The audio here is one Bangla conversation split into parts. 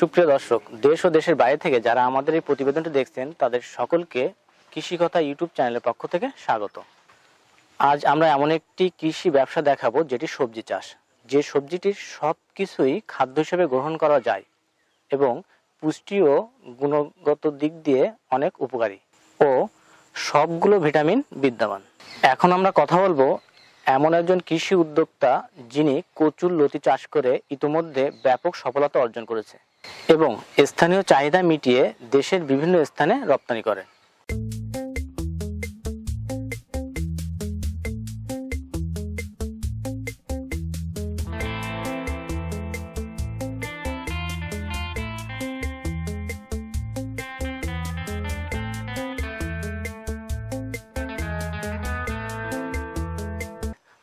সুপ্রিয় দর্শক দেশ ও দেশের বাইরে থেকে যারা আমাদের এই প্রতিবেদনটি দেখছেন তাদের সকলকে কৃষিকথা ইউটিউব চ্যানেলের পক্ষ থেকে স্বাগত আজ আমরা এমন একটি কৃষি ব্যবসা দেখাবো যেটি সবজি চাষ যে সবজিটির সব কিছুই খাদ্য হিসেবে গ্রহণ করা যায় এবং পুষ্টি ও গুণগত দিক দিয়ে অনেক উপকারী ও সবগুলো ভিটামিন বিদ্যমান এখন আমরা কথা বলবো এমন একজন কৃষি উদ্যোক্তা যিনি কচুর লতি চাষ করে ইতিমধ্যে ব্যাপক সফলতা অর্জন করেছে এবং স্থানীয় চাহিদা মিটিয়ে দেশের বিভিন্ন স্থানে রপ্তানি করেন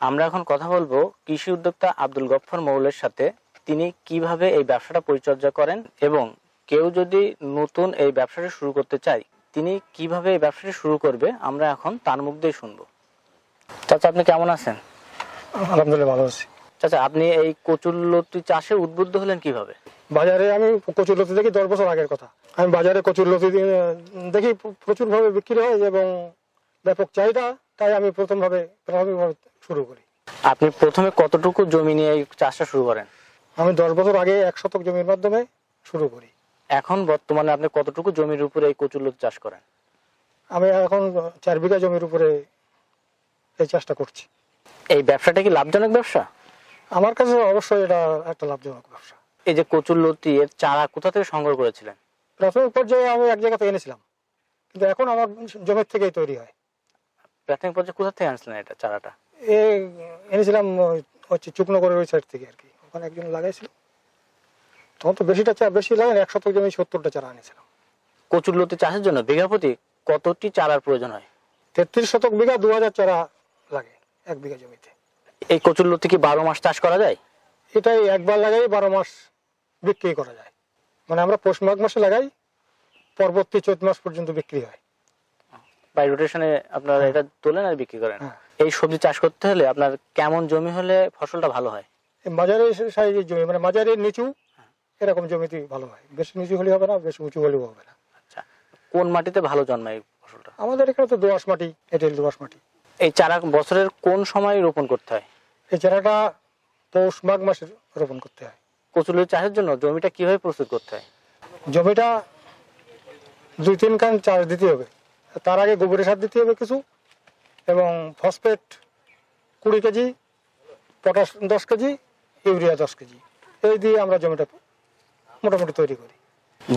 আমরা এখন কথা বলবো কৃষি উদ্যোক্তা আব্দুল গফর মৌলের সাথে তিনি কিভাবে এই ব্যবসাটা পরিচর্যা করেন এবং কেউ যদি নতুন এই ব্যবসাটা শুরু করতে চায় তিনি কিভাবে এই ব্যবসাটা শুরু করবে আমরা এখন তার মুখ দিয়ে শুনবো চাচা আপনি কেমন আছেন আলহামদুলিল্লাহ ভালো আছি চাচা আপনি এই কচুরলতি চাষে উদ্বুদ্ধ হলেন কিভাবে বাজারে আমি কচুরলতি দেখি দশ বছর আগের কথা আমি বাজারে কচুরলতি দেখি প্রচুরভাবে বিক্রি হয় এবং ব্যাপক চাহিদা তাই আমি প্রথমভাবে প্রাথমিকভাবে শুরু করি আপনি প্রথমে কতটুকু জমি নিয়ে এই চাষটা শুরু করেন আমি দশ বছর আগে এক শতক জমির মাধ্যমে শুরু করি এখন বর্তমানে আপনি কতটুকু জমির উপরে এই কচুরলতি চাষ করেন আমি এখন চার বিঘা জমির উপরে এই চাষটা করছি এই ব্যবসাটা কি লাভজনক ব্যবসা আমার কাছে অবশ্যই এটা একটা লাভজনক ব্যবসা এই যে লতি এর চারা কোথা থেকে সংগ্রহ করেছিলেন প্রাথমিক পর্যায়ে আমি এক জায়গা থেকে এনেছিলাম কিন্তু এখন আমার জমির থেকেই তৈরি হয় প্রাথমিক পর্যায়ে কোথা থেকে আনছিলেন এটা চারাটা এ এনেছিলাম হচ্ছে চুকনো করে ওই সাইড থেকে আর কি ওখানে একজন লাগাইছিল তখন তো বেশিটা চা বেশি লাগে এক শতক জমি সত্তরটা চারা এনেছিলাম লোতে চাষের জন্য বিঘা প্রতি কতটি চারার প্রয়োজন হয় তেত্রিশ শতক বিঘা দু হাজার চারা লাগে এক বিঘা জমিতে এই কচুরলতি কি বারো মাস চাষ করা যায় এটাই একবার লাগাই বারো মাস বিক্রি করা যায় মানে আমরা পৌষ মাঘ মাসে লাগাই পরবর্তী চৈত মাস পর্যন্ত বিক্রি হয় বাই রোটেশনে আপনারা হ্যাঁ। এটা তোলেন আর বিক্রি করেন হ্যাঁ। এই সবজি চাষ করতে হলে আপনার কেমন জমি হলে ফসলটা ভালো হয় মাজারে সাইজের জমি মানে মাজারের নিচু হ্যাঁ। এরকম জমিতেই ভালো হয় বেশি নিচু হলে হবে না বেশি উঁচু হলেও হবে না আচ্ছা কোন মাটিতে ভালো জন্মায় ফসলটা আমাদের এখানে তো দোয়াশ মাটি এটেল দোয়াশ মাটি এই চারা বছরের কোন সময় রোপণ করতে হয় এই চারাটা পৌষ মাঘ মাসে রোপণ করতে হয় কচুলের চাষের জন্য জমিটা কিভাবে প্রস্তুত করতে হয় জমিটা দুই তিন কান চাষ দিতে হবে তার আগে গোবরের সার দিতে হবে কিছু এবং ফসফেট কুড়ি কেজি পটাশ দশ কেজি ইউরিয়া দশ কেজি এই দিয়ে আমরা জমিটা মোটামুটি তৈরি করি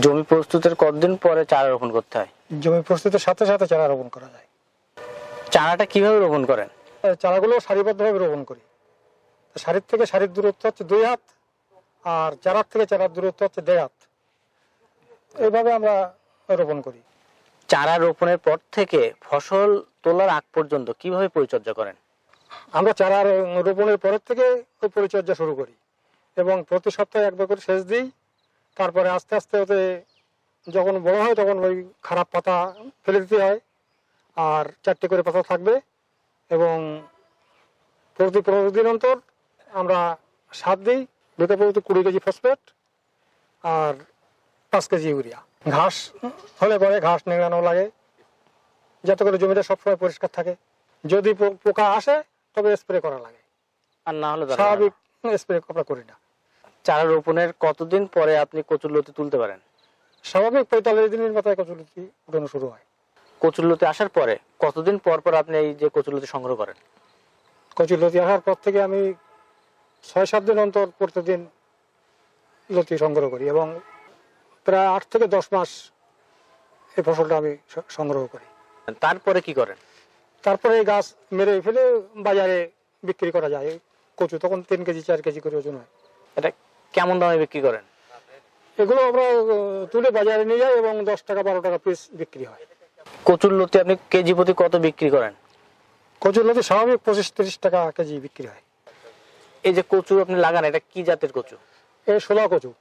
জমি প্রস্তুতের কতদিন পরে চারা রোপণ করতে হয় জমি প্রস্তুতের সাথে সাথে চারা রোপণ করা যায় চারাটা কিভাবে রোপণ করেন চারাগুলো সারিবদ্ধভাবে রোপণ করি সারির থেকে সারির দূরত্ব হচ্ছে দুই হাত আর চারার থেকে চারার দূরত্ব হচ্ছে দেড় হাত এইভাবে আমরা রোপণ করি চারা রোপণের পর থেকে ফসল তোলার আগ পর্যন্ত কিভাবে পরিচর্যা করেন আমরা চারা রোপণের পরের থেকে ওই পরিচর্যা শুরু করি এবং প্রতি সপ্তাহে একবার করে সেচ দিই তারপরে আস্তে আস্তে ওতে যখন বড় হয় তখন ওই খারাপ পাতা ফেলে দিতে হয় আর চারটে করে পাতা থাকবে এবং প্রতি পনেরো দিন অন্তর আমরা সার দিই বিঘা প্রতি কুড়ি কেজি ফসফেট আর পাঁচ কেজি ইউরিয়া ঘাস হলে পরে ঘাস নিড়ানো লাগে যাতে করে জমিটা সবসময় পরিষ্কার থাকে যদি পোকা আসে তবে স্প্রে করা লাগে আর না হলে স্বাভাবিক স্প্রে হ্যাঁ, আমরা করি না চারা রোপণের কতদিন পরে আপনি কচুরলতি তুলতে পারেন স্বাভাবিক পঁয়তাল্লিশ দিনের মাথায় কচুরলতি উঠানো শুরু হয় কচুরলতি আসার পরে কতদিন পর পর আপনি এই যে কচুরলতি সংগ্রহ করেন কচুরলতি আসার পর থেকে আমি ছয় সাত দিন অন্তর প্রতিদিন লতি সংগ্রহ করি এবং প্রায় আট থেকে দশ মাস এই ফসলটা আমি সংগ্রহ করি তারপরে কি করেন তারপরে এই গাছ মেরে ফেলে বাজারে বিক্রি করা যায় কচু তখন তিন কেজি চার কেজি করে ওজন হয় এটা কেমন দামে বিক্রি করেন এগুলো আমরা তুলে বাজারে নিয়ে যাই এবং দশ টাকা বারো টাকা পিস বিক্রি হয় কচুর লতি আপনি কেজি প্রতি কত বিক্রি করেন কচুর লতি স্বাভাবিক পঁচিশ তিরিশ টাকা কেজি বিক্রি হয় এই যে কচু আপনি লাগান এটা কি জাতের কচু এ সোলা কচু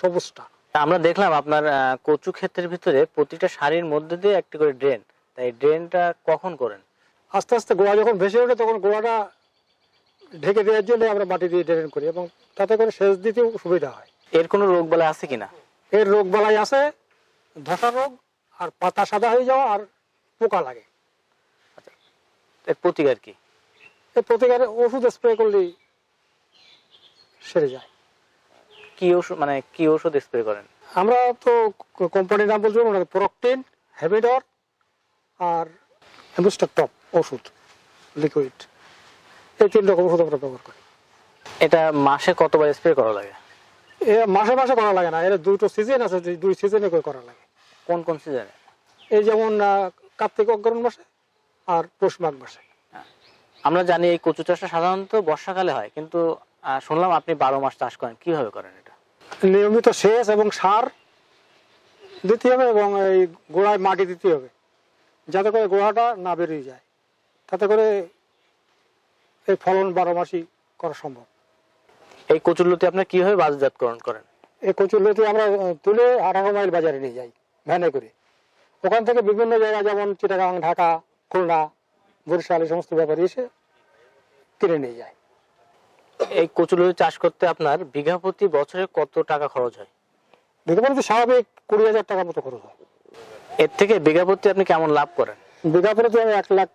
সবুজটা আমরা দেখলাম আপনার কচু ক্ষেতের ভিতরে প্রতিটা সারির মধ্যে দিয়ে একটি করে ড্রেন তাই ড্রেনটা কখন করেন আস্তে আস্তে গোড়া যখন ভেসে ওঠে তখন গোড়াটা ঢেকে দেওয়ার জন্য আমরা মাটি দিয়ে ড্রেন করি এবং তাতে করে সেচ দিতেও সুবিধা হয় এর কোনো রোগ বালাই আছে কিনা এর রোগ বালাই আছে ধসা রোগ আর পাতা সাদা হয়ে যাওয়া আর পোকা লাগে আচ্ছা, এর প্রতিকার কি এর প্রতিকারে ওষুধ স্প্রে করলেই সেরে যায় কি ওষুধ মানে কি ওষুধ স্প্রে করেন আমরা তো কোম্পানির নাম বলছি ওনাদের প্রোক্টেন হেভিডর আর হ্যামস্টার টপ ওষুধ লিকুইড এই তিন রকম ওষুধ আমরা ব্যবহার করি এটা মাসে কতবার স্প্রে করা লাগে এ মাসে মাসে করা লাগে না এর দুটো সিজন আছে দুই সিজনে করে করা লাগে কোন কোন সিজনে এই যেমন কার্তিক অগ্রহণ মাসে আর পৌষ মাঘ মাসে হ্যাঁ। আমরা জানি এই কচু চাষটা সাধারণত বর্ষাকালে হয় কিন্তু শুনলাম আপনি বারো মাস চাষ করেন কিভাবে করেন এটা নিয়মিত সেচ এবং সার দিতে হবে এবং এই গোড়ায় মাটি দিতে হবে যাতে করে গোড়াটা না বেরিয়ে যায় তাতে করে এই ফলন বারো মাসই করা সম্ভব এই কচুরলতি আপনি কিভাবে বাজারজাতকরণ করেন এই কচুরলতি আমরা তুলে আঠারো মাইল বাজারে নিয়ে যাই ভ্যানে করে ওখান থেকে বিভিন্ন জায়গা যেমন চিটাগাং ঢাকা খুলনা বরিশাল এই সমস্ত ব্যাপারে এসে কিনে নিয়ে যায় এই কচুলতি চাষ করতে আপনার বিঘা প্রতি বছরে কত টাকা খরচ হয় বিঘা প্রতি স্বাভাবিক কুড়ি হাজার টাকা মতো খরচ হয় এর থেকে বিঘা প্রতি আপনি কেমন লাভ করেন বিঘা প্রতি আমি এক লাখ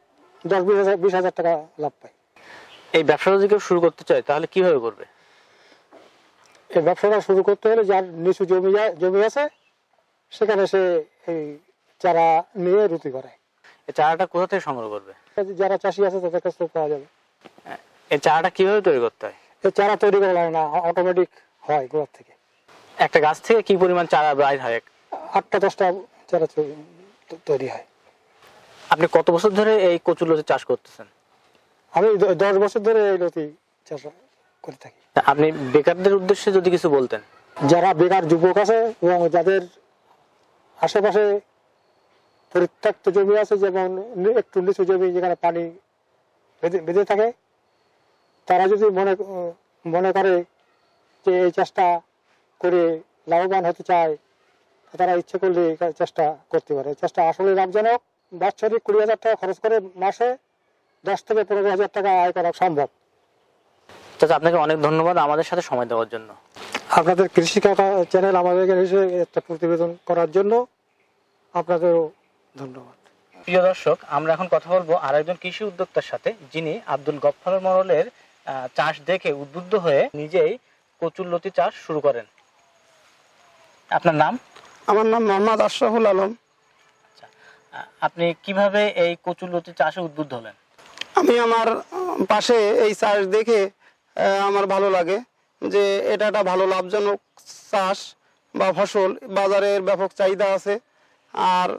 দশ বিশ হাজার বিশ হাজার টাকা লাভ পাই এই ব্যবসাটা যদি কেউ শুরু করতে চায় তাহলে কিভাবে করবে এই ব্যবসাটা শুরু করতে হলে যার নিচু জমি জমি আছে সেখানে সে এই চারা নিয়ে রুটি করে এই চারাটা কোথা থেকে সংগ্রহ করবে যারা চাষি আছে তাদের কাছ থেকে পাওয়া যাবে এই চারাটা কিভাবে তৈরি করতে হয় এই চারা তৈরি করা লাগে না অটোমেটিক হয় গোড়ার থেকে একটা গাছ থেকে কি পরিমাণ চারা বাইর হয় আটটা দশটা চারা তৈরি হয় আপনি কত বছর ধরে এই কচুর লতি চাষ করতেছেন আমি দশ বছর ধরে এই লতি চাষ করে থাকি আপনি বেকারদের উদ্দেশ্যে যদি কিছু বলতেন যারা বেকার যুবক আছে এবং যাদের আশেপাশে পরিত্যক্ত জমি আছে যেমন একটু নিচু জমি যেখানে পানি বেঁধে থাকে তারা যদি মনে মনে করে যে এই চেষ্টা করে লাভবান হতে চায় তারা ইচ্ছে করলে চেষ্টা করতে পারে চেষ্টা আসলে লাভজনক বাৎসরিক কুড়ি হাজার টাকা খরচ করে মাসে দশ থেকে পনেরো হাজার টাকা আয় করা সম্ভব চাচা আপনাকে অনেক ধন্যবাদ আমাদের সাথে সময় দেওয়ার জন্য আপনাদের কৃষি কাকা চ্যানেল এসে একটা প্রতিবেদন করার জন্য আপনাদেরও ধন্যবাদ প্রিয় দর্শক আমরা এখন কথা বলবো আর একজন কৃষি উদ্যোক্তার সাথে যিনি আব্দুল গফফার মরলের চাষ দেখে উদ্বুদ্ধ হয়ে নিজেই কচুরলতি চাষ শুরু করেন আপনার নাম আমার নাম মোহাম্মদ আশরাফুল আলম আচ্ছা, আপনি কিভাবে এই কচুরলতি চাষে উদ্বুদ্ধ হলেন আমি আমার পাশে এই চাষ দেখে আমার ভালো লাগে যে এটা একটা ভালো লাভজনক চাষ বা ফসল বাজারের ব্যাপক চাহিদা আছে আর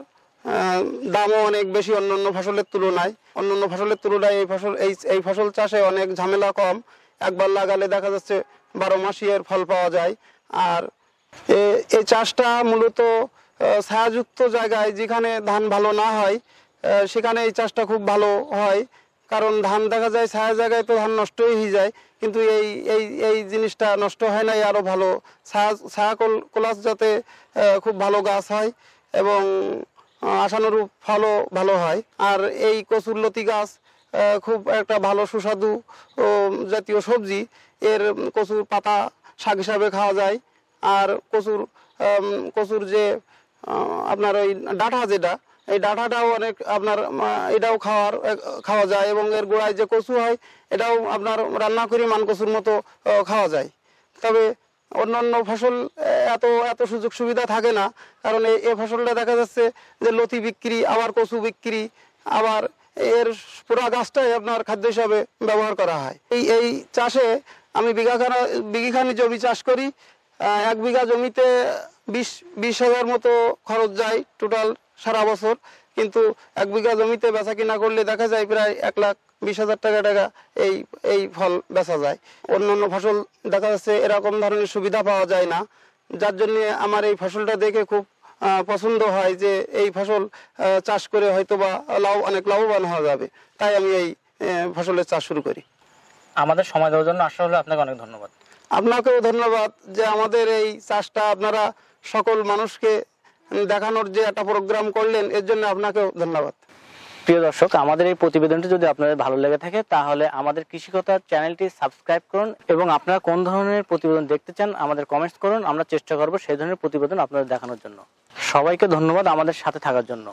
দামও অনেক বেশি অন্যান্য ফসলের তুলনায় অন্যান্য ফসলের তুলনায় এই ফসল এই এই ফসল চাষে অনেক ঝামেলা কম একবার লাগালে দেখা যাচ্ছে বারো মাসিয়ার এর ফল পাওয়া যায় আর এই চাষটা মূলত ছায়াযুক্ত জায়গায় যেখানে ধান ভালো না হয় সেখানে এই চাষটা খুব ভালো হয় কারণ ধান দেখা যায় ছায়া জায়গায় তো ধান নষ্টই হয়ে যায় কিন্তু এই এই এই জিনিসটা নষ্ট হয় নাই আরও ভালো ছায়া ছায়া কোলাস যাতে খুব ভালো গাছ হয় এবং আশানুরূপ ফলও ভালো হয় আর এই কচুরলতি গাছ খুব একটা ভালো সুস্বাদু জাতীয় সবজি এর কচুর পাতা শাক হিসাবে খাওয়া যায় আর কচুর কচুর যে আপনার ওই ডাঁটা যেটা এই ডাঁটাটাও অনেক আপনার এটাও খাওয়ার খাওয়া যায় এবং এর গোড়ায় যে কচু হয় এটাও আপনার রান্না করে মান কচুর মতো খাওয়া যায় তবে অন্যান্য ফসল এত এত সুযোগ সুবিধা থাকে না কারণ এ ফসলটা দেখা যাচ্ছে যে লতি বিক্রি আবার কচু বিক্রি আবার এর পুরা গাছটাই আপনার খাদ্য হিসাবে ব্যবহার করা হয় এই এই চাষে আমি বিঘাখানা বিঘিখানি জমি চাষ করি এক বিঘা জমিতে বিশ বিশ হাজার মতো খরচ যায় টোটাল সারা বছর কিন্তু এক বিঘা জমিতে বেচা কিনা করলে দেখা যায় প্রায় এক লাখ বিশ হাজার টাকা টাকা এই এই ফল বেচা যায় অন্য অন্য ফসল দেখা যাচ্ছে এরকম ধরনের সুবিধা পাওয়া যায় না যার জন্য আমার এই ফসলটা দেখে খুব পছন্দ হয় যে এই ফসল চাষ করে হয়তো বা লাভ অনেক লাভবান হওয়া যাবে তাই আমি এই ফসলের চাষ শুরু করি আমাদের সময় দেওয়ার জন্য আসা হলে আপনাকে অনেক ধন্যবাদ আপনাকেও ধন্যবাদ যে আমাদের এই চাষটা আপনারা সকল মানুষকে দেখানোর যে একটা প্রোগ্রাম করলেন এর জন্য আপনাকেও ধন্যবাদ প্রিয় দর্শক আমাদের এই প্রতিবেদনটি যদি আপনাদের ভালো লেগে থাকে তাহলে আমাদের কৃষিকতা চ্যানেলটি সাবস্ক্রাইব করুন এবং আপনারা কোন ধরনের প্রতিবেদন দেখতে চান আমাদের কমেন্টস করুন আমরা চেষ্টা করব সেই ধরনের প্রতিবেদন আপনাদের দেখানোর জন্য সবাইকে ধন্যবাদ আমাদের সাথে থাকার জন্য